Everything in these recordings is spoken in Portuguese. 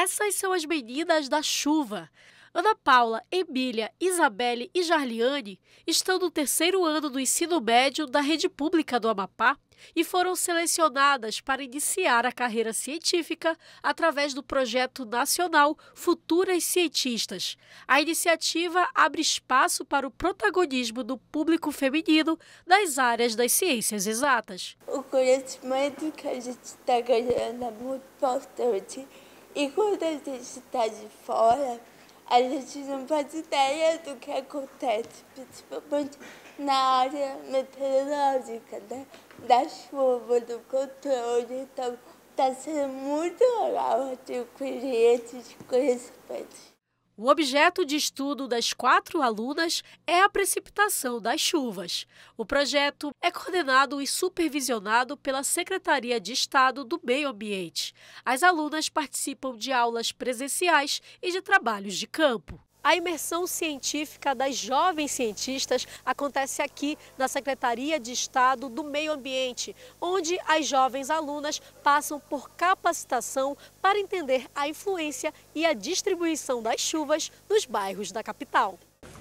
Essas são as meninas da chuva. Ana Paula, Emília, Isabelle e Jarliane estão no terceiro ano do ensino médio da rede pública do Amapá e foram selecionadas para iniciar a carreira científica através do projeto nacional Futuras Cientistas. A iniciativa abre espaço para o protagonismo do público feminino nas áreas das ciências exatas. O conhecimento que a gente está ganhando é muito importante e quando a gente está de fora, a gente não faz ideia do que acontece, principalmente tipo, na área meteorológica, né? da chuva, do controle. Então, está sendo muito legal adquirir esses conhecimentos. O objeto de estudo das quatro alunas é a precipitação das chuvas. O projeto é coordenado e supervisionado pela Secretaria de Estado do Meio Ambiente. As alunas participam de aulas presenciais e de trabalhos de campo. A imersão científica das jovens cientistas acontece aqui na Secretaria de Estado do Meio Ambiente, onde as jovens alunas passam por capacitação para entender a influência e a distribuição das chuvas nos bairros da capital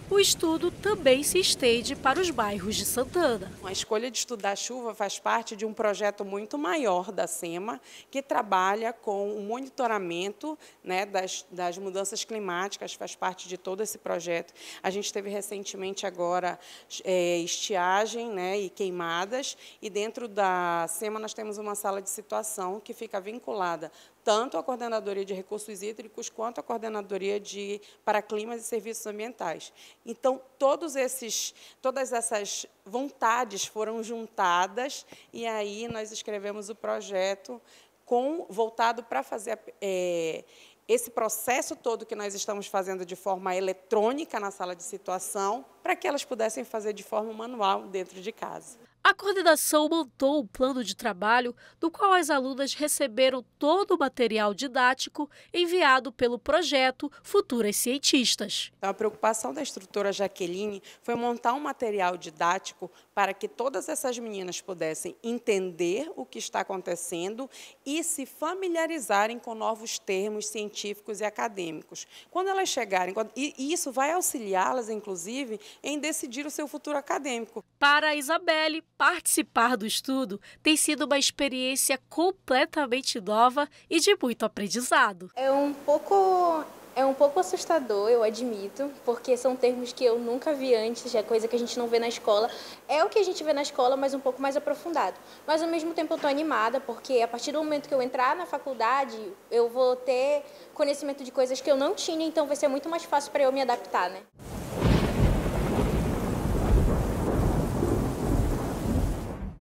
o estudo também se estende para os bairros de Santana. A escolha de estudar chuva faz parte de um projeto muito maior da SEMA, que trabalha com o monitoramento né, das, das mudanças climáticas, faz parte de todo esse projeto. A gente teve recentemente agora é, estiagem né, e queimadas, e dentro da SEMA nós temos uma sala de situação que fica vinculada tanto a Coordenadoria de Recursos Hídricos quanto a Coordenadoria de para Climas e Serviços Ambientais. Então, todos esses, todas essas vontades foram juntadas e aí nós escrevemos o projeto com voltado para fazer é, esse processo todo que nós estamos fazendo de forma eletrônica na sala de situação, para que elas pudessem fazer de forma manual dentro de casa. A coordenação montou um plano de trabalho no qual as alunas receberam todo o material didático enviado pelo projeto Futuras Cientistas. Então, a preocupação da instrutora Jaqueline foi montar um material didático para que todas essas meninas pudessem entender o que está acontecendo e se familiarizarem com novos termos científicos e acadêmicos. Quando elas chegarem, e isso vai auxiliá-las, inclusive, em decidir o seu futuro acadêmico. Para a Isabelle, participar do estudo tem sido uma experiência completamente nova e de muito aprendizado. É um pouco é um pouco assustador, eu admito, porque são termos que eu nunca vi antes, é coisa que a gente não vê na escola. É o que a gente vê na escola, mas um pouco mais aprofundado. Mas ao mesmo tempo eu estou animada, porque a partir do momento que eu entrar na faculdade, eu vou ter conhecimento de coisas que eu não tinha, então vai ser muito mais fácil para eu me adaptar, né?